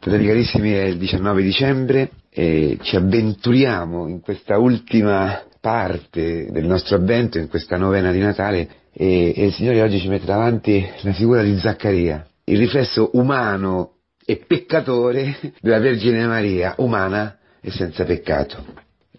Fratelli carissimi, è il 19 dicembre e ci avventuriamo in questa ultima parte del nostro avvento, in questa novena di Natale e, e il Signore oggi ci mette davanti la figura di Zaccaria, il riflesso umano e peccatore della Vergine Maria, umana e senza peccato.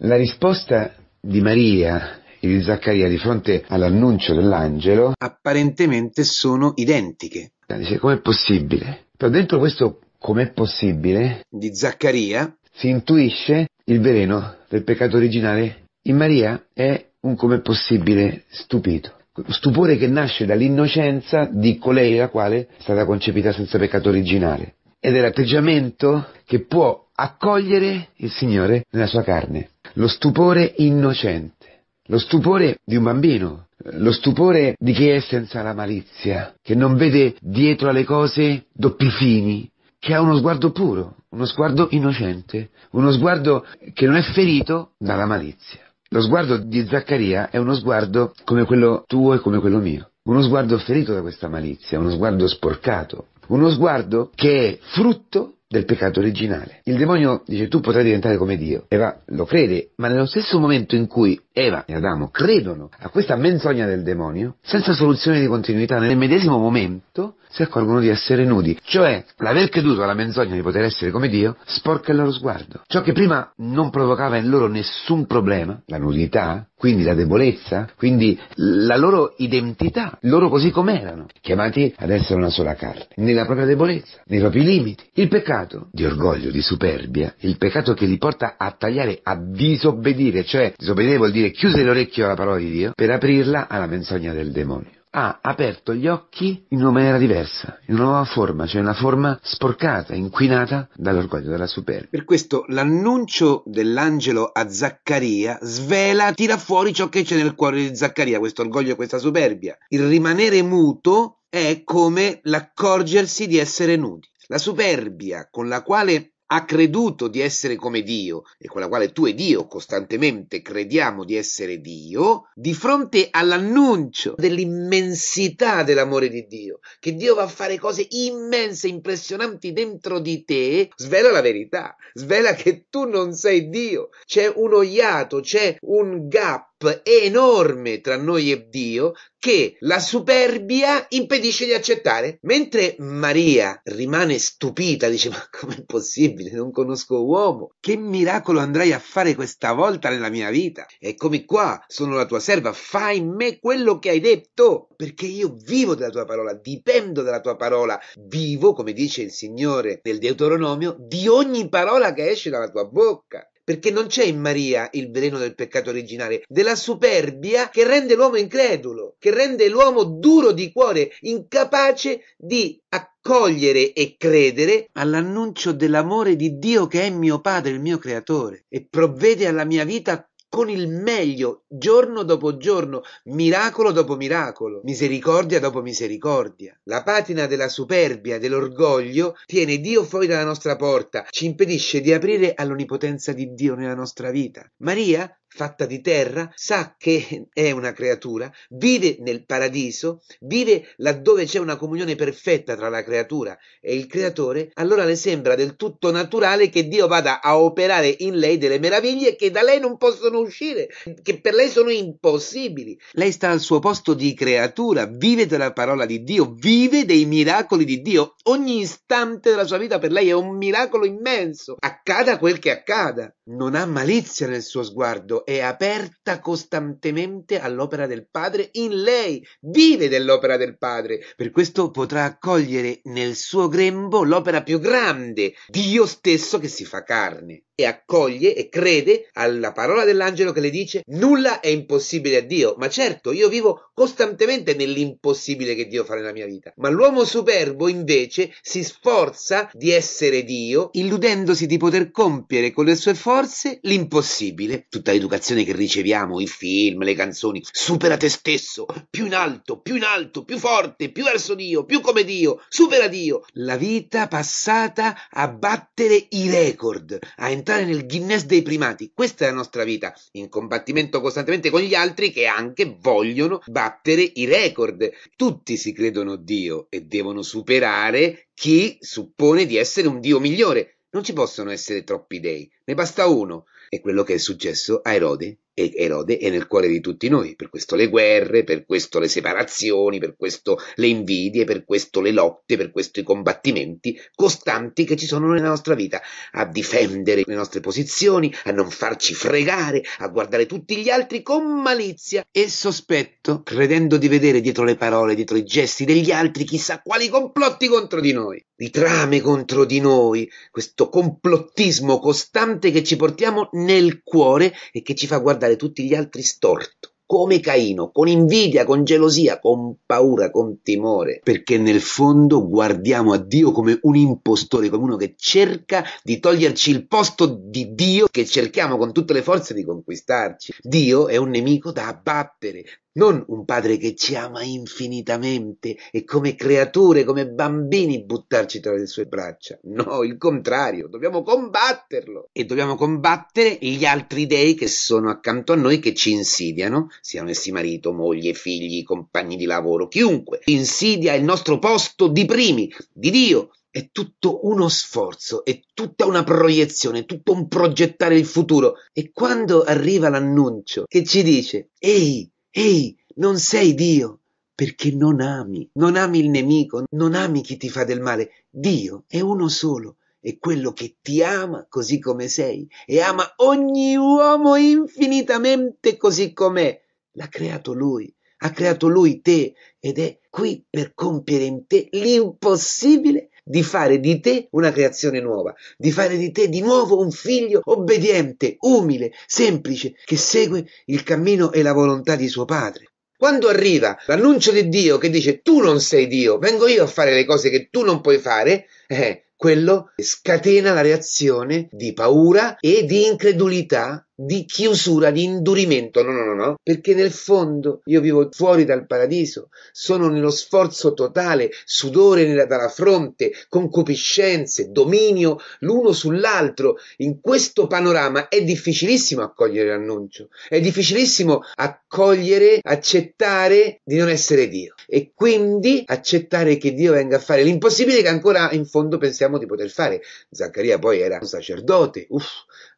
La risposta di Maria e di Zaccaria di fronte all'annuncio dell'angelo apparentemente sono identiche. Dice com'è possibile? Però dentro questo com'è possibile, di Zaccaria, si intuisce il veleno del peccato originale in Maria è un com'è possibile stupito. Stupore che nasce dall'innocenza di colei la quale è stata concepita senza peccato originale. Ed è l'atteggiamento che può accogliere il Signore nella sua carne. Lo stupore innocente. Lo stupore di un bambino. Lo stupore di chi è senza la malizia, che non vede dietro alle cose doppi fini, che ha uno sguardo puro, uno sguardo innocente, uno sguardo che non è ferito dalla malizia. Lo sguardo di Zaccaria è uno sguardo come quello tuo e come quello mio, uno sguardo ferito da questa malizia, uno sguardo sporcato, uno sguardo che è frutto del peccato originale. Il demonio dice tu potrai diventare come Dio. Eva lo crede, ma nello stesso momento in cui Eva e Adamo credono a questa menzogna del demonio, senza soluzione di continuità, nel medesimo momento si accorgono di essere nudi. Cioè, l'aver creduto alla menzogna di poter essere come Dio sporca il loro sguardo. Ciò che prima non provocava in loro nessun problema, la nudità, quindi la debolezza, quindi la loro identità, loro così com'erano, chiamati ad essere una sola carne, nella propria debolezza, nei propri limiti. Il peccato di orgoglio, di superbia, il peccato che li porta a tagliare, a disobbedire, cioè disobbedire vuol dire chiudere l'orecchio alla parola di Dio per aprirla alla menzogna del demonio ha aperto gli occhi in una maniera diversa, in una nuova forma, cioè una forma sporcata, inquinata dall'orgoglio, dalla superbia. Per questo l'annuncio dell'angelo a Zaccaria svela, tira fuori ciò che c'è nel cuore di Zaccaria, questo orgoglio e questa superbia. Il rimanere muto è come l'accorgersi di essere nudi. La superbia con la quale ha creduto di essere come Dio e con la quale tu e Dio costantemente crediamo di essere Dio, di fronte all'annuncio dell'immensità dell'amore di Dio, che Dio va a fare cose immense, impressionanti dentro di te, svela la verità, svela che tu non sei Dio, c'è uno iato, c'è un gap gap enorme tra noi e Dio che la superbia impedisce di accettare. Mentre Maria rimane stupita, dice: Ma com'è possibile? Non conosco uomo. Che miracolo andrai a fare questa volta nella mia vita? Eccomi qua, sono la tua serva, fai in me quello che hai detto, perché io vivo della tua parola, dipendo dalla tua parola, vivo, come dice il Signore nel Deuteronomio, di ogni parola che esce dalla tua bocca perché non c'è in Maria il veleno del peccato originale, della superbia che rende l'uomo incredulo, che rende l'uomo duro di cuore, incapace di accogliere e credere all'annuncio dell'amore di Dio che è mio Padre, il mio Creatore, e provvede alla mia vita con il meglio, giorno dopo giorno, miracolo dopo miracolo, misericordia dopo misericordia. La patina della superbia, dell'orgoglio, tiene Dio fuori dalla nostra porta, ci impedisce di aprire all'onipotenza di Dio nella nostra vita. Maria fatta di terra, sa che è una creatura, vive nel paradiso, vive laddove c'è una comunione perfetta tra la creatura e il creatore, allora le sembra del tutto naturale che Dio vada a operare in lei delle meraviglie che da lei non possono devono uscire, che per lei sono impossibili. Lei sta al suo posto di creatura, vive della parola di Dio, vive dei miracoli di Dio. Ogni istante della sua vita per lei è un miracolo immenso. Accada quel che accada. Non ha malizia nel suo sguardo, è aperta costantemente all'opera del Padre in lei, vive dell'opera del Padre. Per questo potrà accogliere nel suo grembo l'opera più grande, Dio stesso che si fa carne e accoglie e crede alla parola dell'angelo che le dice nulla è impossibile a Dio. Ma certo, io vivo costantemente nell'impossibile che Dio fa nella mia vita. Ma l'uomo superbo invece si sforza di essere Dio, illudendosi di poter compiere con le sue forze l'impossibile. Tutta l'educazione che riceviamo, i film, le canzoni, supera te stesso, più in alto, più in alto, più forte, più verso Dio, più come Dio, supera Dio. La vita passata a battere i record, a entrare entrare nel Guinness dei primati. Questa è la nostra vita, in combattimento costantemente con gli altri che anche vogliono battere i record. Tutti si credono Dio e devono superare chi suppone di essere un Dio migliore. Non ci possono essere troppi dei, ne basta uno. È quello che è successo a Erode Erode è nel cuore di tutti noi, per questo le guerre, per questo le separazioni, per questo le invidie, per questo le lotte, per questo i combattimenti costanti che ci sono nella nostra vita, a difendere le nostre posizioni, a non farci fregare, a guardare tutti gli altri con malizia e sospetto, credendo di vedere dietro le parole, dietro i gesti degli altri chissà quali complotti contro di noi di trame contro di noi, questo complottismo costante che ci portiamo nel cuore e che ci fa guardare tutti gli altri storto, come Caino, con invidia, con gelosia, con paura, con timore, perché nel fondo guardiamo a Dio come un impostore, come uno che cerca di toglierci il posto di Dio che cerchiamo con tutte le forze di conquistarci. Dio è un nemico da abbattere, non un padre che ci ama infinitamente e come creature, come bambini buttarci tra le sue braccia. No, il contrario, dobbiamo combatterlo e dobbiamo combattere gli altri dei che sono accanto a noi che ci insidiano, siano essi marito, moglie, figli, compagni di lavoro, chiunque. Insidia il nostro posto di primi, di Dio, è tutto uno sforzo, è tutta una proiezione, è tutto un progettare il futuro. E quando arriva l'annuncio che ci dice, ehi, Ehi, non sei Dio, perché non ami, non ami il nemico, non ami chi ti fa del male. Dio è uno solo, è quello che ti ama così come sei e ama ogni uomo infinitamente così com'è. L'ha creato lui, ha creato lui te ed è qui per compiere in te l'impossibile di fare di te una creazione nuova, di fare di te di nuovo un figlio obbediente, umile, semplice, che segue il cammino e la volontà di suo padre. Quando arriva l'annuncio di Dio che dice tu non sei Dio, vengo io a fare le cose che tu non puoi fare, eh, quello scatena la reazione di paura e di incredulità di chiusura, di indurimento. No, no, no, no, perché nel fondo io vivo fuori dal paradiso, sono nello sforzo totale, sudore nella, dalla fronte, concupiscenze, dominio l'uno sull'altro. In questo panorama è difficilissimo accogliere l'annuncio, è difficilissimo accogliere, accettare di non essere Dio e quindi accettare che Dio venga a fare l'impossibile che ancora in fondo pensiamo di poter fare. Zaccaria poi era un sacerdote, uff,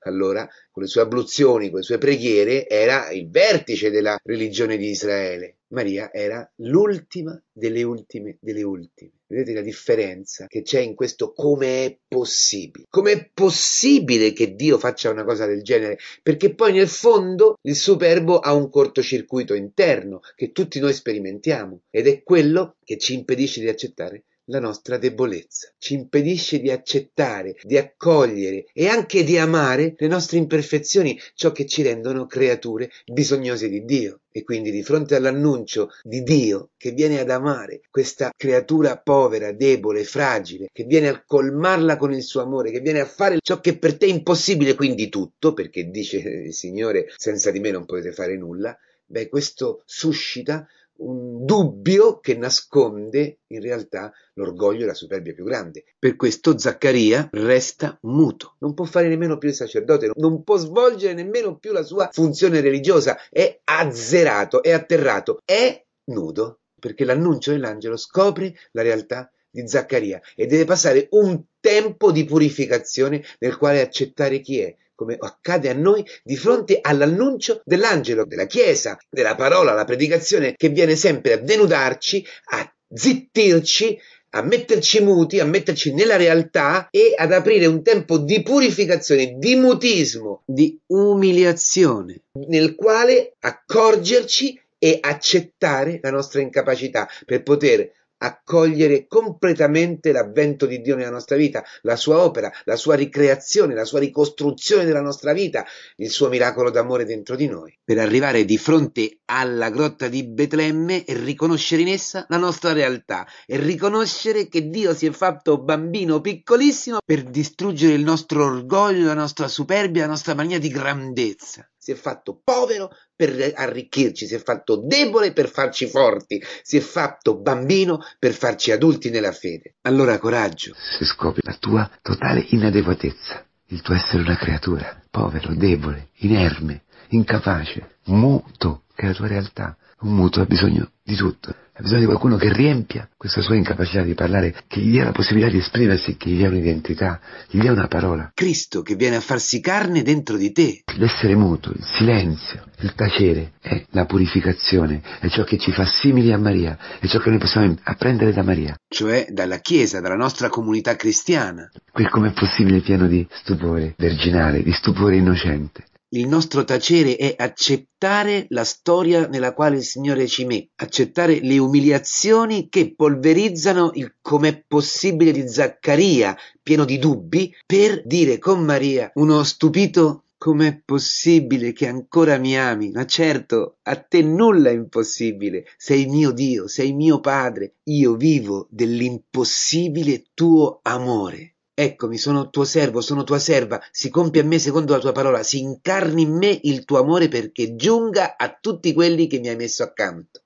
allora con le sue abluzioni, con le sue preghiere, era il vertice della religione di Israele. Maria era l'ultima delle ultime delle ultime. Vedete la differenza che c'è in questo come è possibile. Come è possibile che Dio faccia una cosa del genere? Perché poi nel fondo il superbo ha un cortocircuito interno che tutti noi sperimentiamo ed è quello che ci impedisce di accettare la nostra debolezza, ci impedisce di accettare, di accogliere e anche di amare le nostre imperfezioni, ciò che ci rendono creature bisognose di Dio. E quindi di fronte all'annuncio di Dio che viene ad amare questa creatura povera, debole, fragile, che viene a colmarla con il suo amore, che viene a fare ciò che per te è impossibile, quindi tutto, perché dice il Signore senza di me non potete fare nulla, beh questo suscita un dubbio che nasconde in realtà l'orgoglio e la superbia più grande. Per questo Zaccaria resta muto, non può fare nemmeno più il sacerdote, non può svolgere nemmeno più la sua funzione religiosa, è azzerato, è atterrato, è nudo, perché l'annuncio dell'angelo scopre la realtà di Zaccaria e deve passare un tempo di purificazione nel quale accettare chi è, come accade a noi di fronte all'annuncio dell'angelo, della Chiesa, della parola, la predicazione che viene sempre a denudarci, a zittirci, a metterci muti, a metterci nella realtà e ad aprire un tempo di purificazione, di mutismo, di umiliazione, nel quale accorgerci e accettare la nostra incapacità per poter accogliere completamente l'avvento di Dio nella nostra vita, la sua opera, la sua ricreazione, la sua ricostruzione della nostra vita, il suo miracolo d'amore dentro di noi, per arrivare di fronte alla grotta di Betlemme e riconoscere in essa la nostra realtà e riconoscere che Dio si è fatto bambino piccolissimo per distruggere il nostro orgoglio, la nostra superbia, la nostra mania di grandezza si è fatto povero per arricchirci, si è fatto debole per farci forti, si è fatto bambino per farci adulti nella fede. Allora coraggio. Se scopri la tua totale inadeguatezza, il tuo essere una creatura, povero, debole, inerme, incapace, muto, che è la tua realtà, un muto ha bisogno di tutto, ha bisogno di qualcuno che riempia questa sua incapacità di parlare, che gli dia la possibilità di esprimersi, che gli dia un'identità, che gli dia una parola. Cristo che viene a farsi carne dentro di te. L'essere muto, il silenzio, il tacere è la purificazione, è ciò che ci fa simili a Maria, è ciò che noi possiamo apprendere da Maria. Cioè dalla Chiesa, dalla nostra comunità cristiana. Qui com'è possibile pieno di stupore virginale, di stupore innocente il nostro tacere è accettare la storia nella quale il Signore ci mette, accettare le umiliazioni che polverizzano il com'è possibile di Zaccaria, pieno di dubbi, per dire con Maria, uno stupito Com'è possibile che ancora mi ami? Ma certo, a te nulla è impossibile. Sei mio Dio, sei mio Padre. Io vivo dell'impossibile tuo amore. Eccomi, sono tuo servo, sono tua serva, si compie a me secondo la tua parola, si incarni in me il tuo amore perché giunga a tutti quelli che mi hai messo accanto.